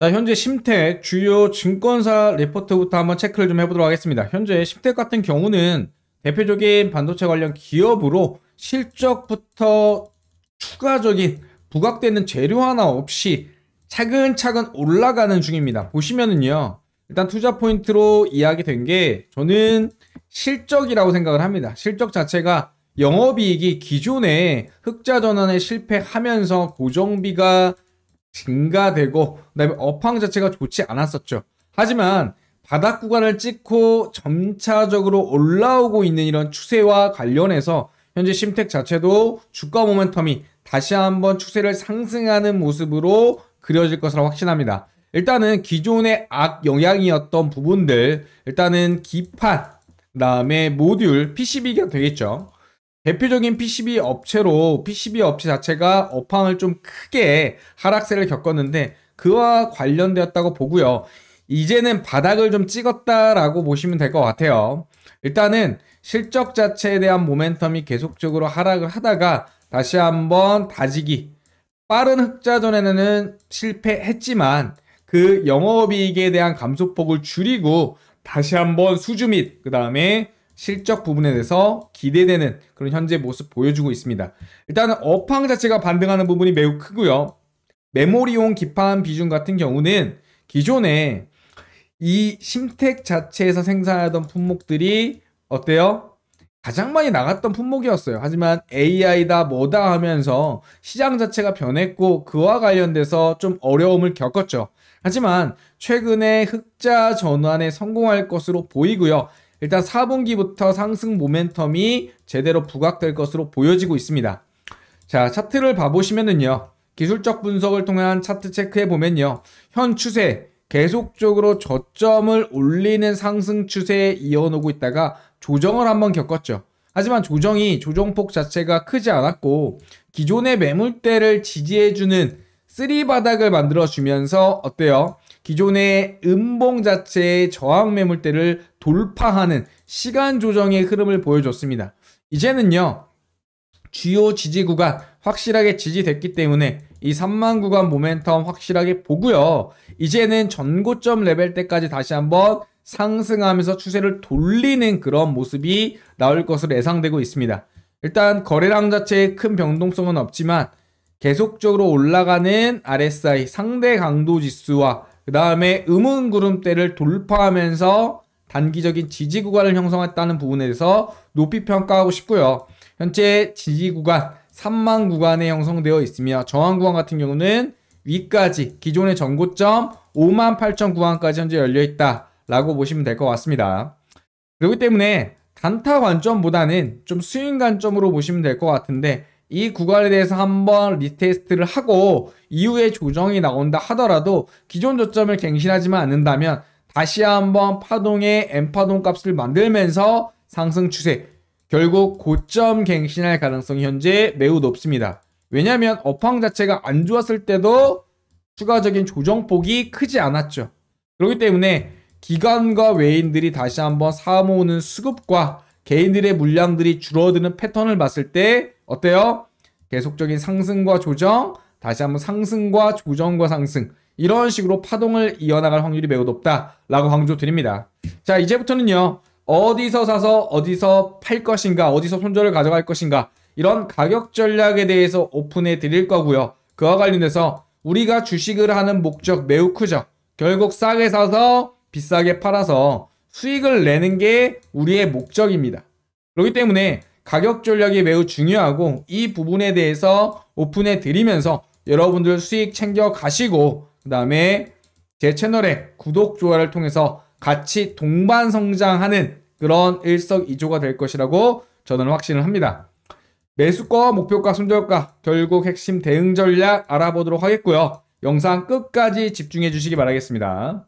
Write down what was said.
자, 현재 심택 주요 증권사 리포트부터 한번 체크를 좀 해보도록 하겠습니다. 현재 심택 같은 경우는 대표적인 반도체 관련 기업으로 실적부터 추가적인 부각되는 재료 하나 없이 차근차근 올라가는 중입니다. 보시면은요. 일단 투자 포인트로 이야기 된 게 저는 실적이라고 생각을 합니다. 실적 자체가 영업이익이 기존에 흑자 전환에 실패하면서 고정비가 증가되고 그다음에 업황 자체가 좋지 않았었죠. 하지만 바닥 구간을 찍고 점차적으로 올라오고 있는 이런 추세와 관련해서 현재 심텍 자체도 주가 모멘텀이 다시 한번 추세를 상승하는 모습으로 그려질 것으로 확신합니다. 일단은 기존의 악 영향이었던 부분들 일단은 기판 그다음에 모듈 PCB가 되겠죠. 대표적인 PCB 업체로 PCB 업체 자체가 업황을 좀 크게 하락세를 겪었는데 그와 관련되었다고 보고요. 이제는 바닥을 좀 찍었다라고 보시면 될 것 같아요. 일단은 실적 자체에 대한 모멘텀이 계속적으로 하락을 하다가 다시 한번 다지기 빠른 흑자전에는 실패했지만 그 영업이익에 대한 감소폭을 줄이고 다시 한번 수주 및 그 다음에 실적 부분에 대해서 기대되는 그런 현재 모습 보여주고 있습니다. 일단은 업황 자체가 반등하는 부분이 매우 크고요. 메모리용 기판 비중 같은 경우는 기존에 이 심택 자체에서 생산하던 품목들이 어때요? 가장 많이 나갔던 품목이었어요. 하지만 AI다 뭐다 하면서 시장 자체가 변했고 그와 관련돼서 좀 어려움을 겪었죠. 하지만 최근에 흑자 전환에 성공할 것으로 보이고요. 일단 4분기부터 상승 모멘텀이 제대로 부각될 것으로 보여지고 있습니다. 자, 차트를 봐보시면은요. 기술적 분석을 통한 차트 체크해 보면요. 현 추세 계속적으로 저점을 올리는 상승 추세에 이어놓고 있다가 조정을 한번 겪었죠. 하지만 조정이 조정폭 자체가 크지 않았고 기존의 매물대를 지지해주는 쓰리 바닥을 만들어주면서 어때요? 기존의 음봉 자체의 저항 매물대를 돌파하는 시간 조정의 흐름을 보여줬습니다. 이제는요. 주요 지지 구간 확실하게 지지됐기 때문에 이 3만 구간 모멘텀 확실하게 보고요. 이제는 전고점 레벨 때까지 다시 한번 상승하면서 추세를 돌리는 그런 모습이 나올 것으로 예상되고 있습니다. 일단 거래량 자체에 큰 변동성은 없지만 계속적으로 올라가는 RSI 상대 강도 지수와 그 다음에 음운구름대를 돌파하면서 단기적인 지지 구간을 형성했다는 부분에 대해서 높이 평가하고 싶고요. 현재 지지 구간 3만 구간에 형성되어 있으며 저항 구간 같은 경우는 위까지 기존의 전고점 5만 8천 구간까지 현재 열려 있다 라고 보시면 될 것 같습니다. 그렇기 때문에 단타 관점보다는 좀 스윙 관점으로 보시면 될 것 같은데 이 구간에 대해서 한번 리테스트를 하고 이후에 조정이 나온다 하더라도 기존 저점을 갱신하지만 않는다면 다시 한번 파동의 M파동 값을 만들면서 상승 추세 결국 고점 갱신할 가능성이 현재 매우 높습니다. 왜냐하면 업황 자체가 안 좋았을 때도 추가적인 조정폭이 크지 않았죠. 그렇기 때문에 기관과 외인들이 다시 한번 사모으는 수급과 개인들의 물량들이 줄어드는 패턴을 봤을 때 어때요? 계속적인 상승과 조정, 다시 한번 상승과 조정과 상승 이런 식으로 파동을 이어나갈 확률이 매우 높다라고 강조드립니다. 자 이제부터는요. 어디서 사서 어디서 팔 것인가 어디서 손절을 가져갈 것인가 이런 가격 전략에 대해서 오픈해 드릴 거고요. 그와 관련해서 우리가 주식을 하는 목적 매우 크죠. 결국 싸게 사서 비싸게 팔아서 수익을 내는 게 우리의 목적입니다. 그렇기 때문에 가격 전략이 매우 중요하고 이 부분에 대해서 오픈해 드리면서 여러분들 수익 챙겨 가시고 그 다음에 제 채널의 구독, 좋아요를 통해서 같이 동반 성장하는 그런 일석이조가 될 것이라고 저는 확신을 합니다. 매수과 목표가 손절가 결국 핵심 대응 전략 알아보도록 하겠고요. 영상 끝까지 집중해 주시기 바라겠습니다.